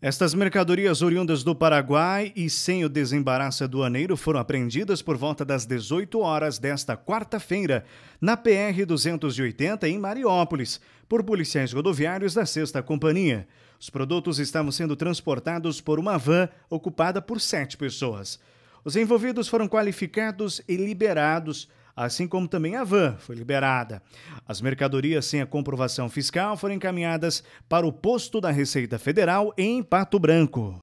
Estas mercadorias oriundas do Paraguai e sem o desembaraço aduaneiro foram apreendidas por volta das 18 horas desta quarta-feira, na PR 280 em Mariópolis, por policiais rodoviários da Sexta Companhia. Os produtos estavam sendo transportados por uma van ocupada por sete pessoas. Os envolvidos foram qualificados e liberados assim como também a van foi liberada. As mercadorias sem a comprovação fiscal foram encaminhadas para o posto da Receita Federal em Pato Branco.